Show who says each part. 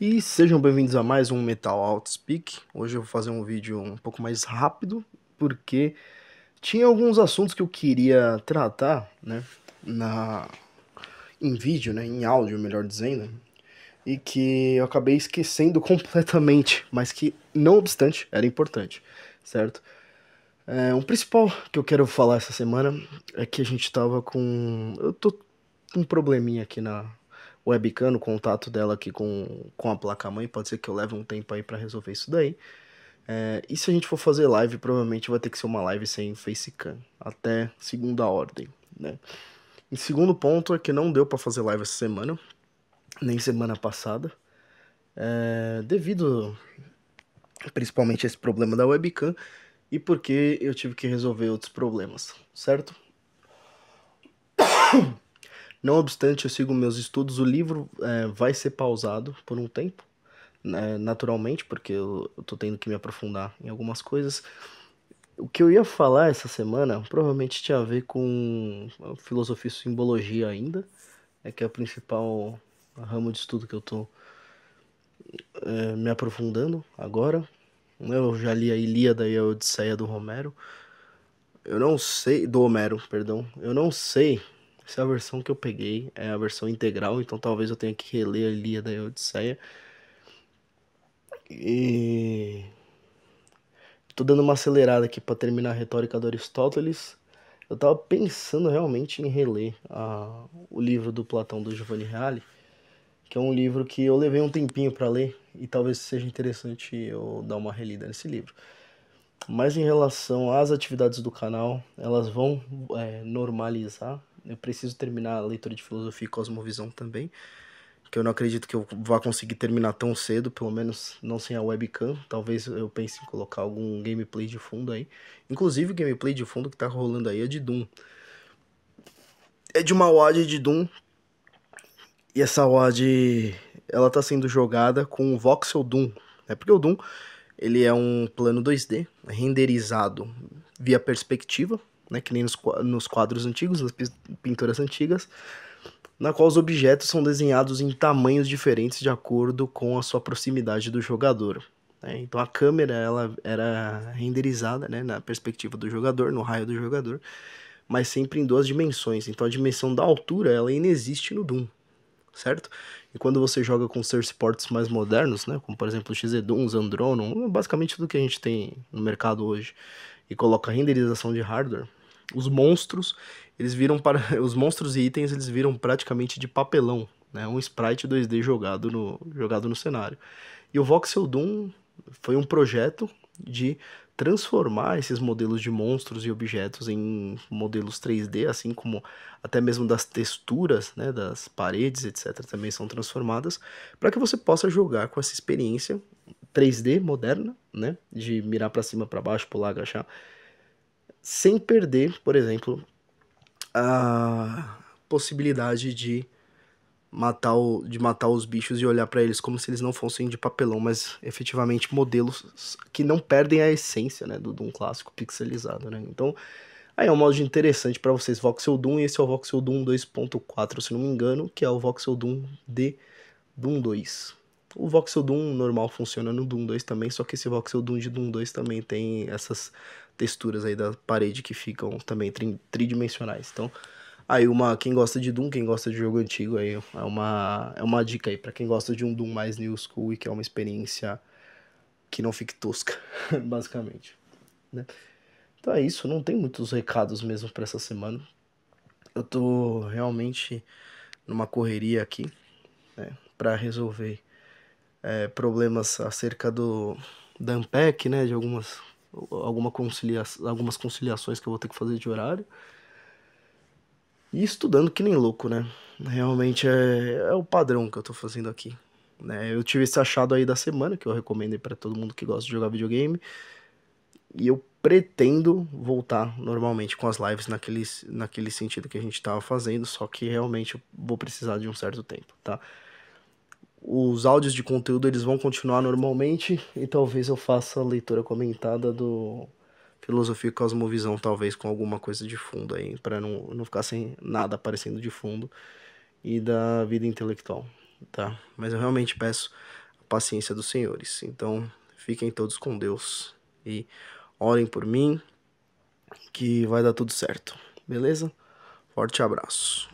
Speaker 1: E sejam bem-vindos a mais um Metal Speak. Hoje eu vou fazer um vídeo um pouco mais rápido, porque tinha alguns assuntos que eu queria tratar, né, na em vídeo, né, em áudio, melhor dizendo, e que eu acabei esquecendo completamente, mas que não obstante era importante, certo? É, um principal que eu quero falar essa semana é que a gente tava com. Eu tô com um probleminha aqui na, webcam, o contato dela aqui com, com a placa-mãe. Pode ser que eu leve um tempo aí para resolver isso daí. É, e se a gente for fazer live, provavelmente vai ter que ser uma live sem facecam, até segunda ordem, né? E segundo ponto é que não deu para fazer live essa semana, nem semana passada, é, devido principalmente a esse problema da webcam e porque eu tive que resolver outros problemas, certo? Não obstante, eu sigo meus estudos. O livro é, vai ser pausado por um tempo, né, naturalmente, porque eu, estou tô tendo que me aprofundar em algumas coisas. O que eu ia falar essa semana provavelmente tinha a ver com filosofia e simbologia ainda, é que é o principal ramo de estudo que eu tô é, me aprofundando agora. Eu já li a Ilíada e a Odisseia do Romero. Eu não sei. Do Homero, perdão. Eu não sei essa é a versão que eu peguei, é a versão integral, então talvez eu tenha que reler a da e Odisseia. E. Tô dando uma acelerada aqui para terminar a retórica do Aristóteles. Eu tava pensando realmente em reler a... o livro do Platão do Giovanni Reale, que é um livro que eu levei um tempinho para ler e talvez seja interessante eu dar uma relida nesse livro. Mas em relação às atividades do canal, elas vão é, normalizar eu preciso terminar a leitura de filosofia e cosmovisão também, que eu não acredito que eu vá conseguir terminar tão cedo, pelo menos não sem a webcam. Talvez eu pense em colocar algum gameplay de fundo aí. Inclusive o gameplay de fundo que tá rolando aí é de Doom. É de uma WAD de Doom. E essa WAD, ela tá sendo jogada com voxel Doom, né? Porque o Doom, ele é um plano 2D renderizado via perspectiva, né, que nem nos, nos quadros antigos, nas pinturas antigas, na qual os objetos são desenhados em tamanhos diferentes de acordo com a sua proximidade do jogador. Né? Então a câmera ela era renderizada né, na perspectiva do jogador, no raio do jogador, mas sempre em duas dimensões. Então a dimensão da altura ela inexiste no Doom, certo? E quando você joga com source ports mais modernos, né, como por exemplo o XZ Doom, Zandronon, basicamente tudo que a gente tem no mercado hoje, e coloca renderização de hardware, os monstros, eles viram para os monstros e itens, eles viram praticamente de papelão, né? Um sprite 2D jogado no jogado no cenário. E o Voxel Doom foi um projeto de transformar esses modelos de monstros e objetos em modelos 3D, assim como até mesmo das texturas, né, das paredes, etc, também são transformadas, para que você possa jogar com essa experiência 3D moderna, né? De mirar para cima, para baixo, pular, agachar, sem perder, por exemplo, a possibilidade de matar o, de matar os bichos e olhar para eles como se eles não fossem de papelão, mas efetivamente modelos que não perdem a essência, né, do Doom clássico pixelizado, né? Então, aí é um modo interessante para vocês Voxel Doom, e esse é o Voxel Doom 2.4, se não me engano, que é o Voxel Doom de Doom 2. O voxel Doom normal funciona no Doom 2 também, só que esse voxel Doom de Doom 2 também tem essas texturas aí da parede que ficam também tri tridimensionais. Então, aí uma quem gosta de Doom, quem gosta de jogo antigo aí, é uma é uma dica aí para quem gosta de um Doom mais new school e que é uma experiência que não fique tosca, basicamente, né? Então é isso, não tem muitos recados mesmo para essa semana. Eu tô realmente numa correria aqui, né, para resolver é, problemas acerca do da Ampec, né, de algumas alguma concilia, algumas conciliações que eu vou ter que fazer de horário. E estudando que nem louco, né? Realmente é, é o padrão que eu tô fazendo aqui. Né? Eu tive esse achado aí da semana, que eu recomendo para todo mundo que gosta de jogar videogame. E eu pretendo voltar normalmente com as lives naquele, naquele sentido que a gente tava fazendo, só que realmente eu vou precisar de um certo tempo, tá? os áudios de conteúdo eles vão continuar normalmente e talvez eu faça a leitura comentada do Filosofia e Cosmovisão, talvez com alguma coisa de fundo aí, para não, não ficar sem nada aparecendo de fundo e da vida intelectual, tá? Mas eu realmente peço a paciência dos senhores. Então, fiquem todos com Deus e orem por mim que vai dar tudo certo. Beleza? Forte abraço.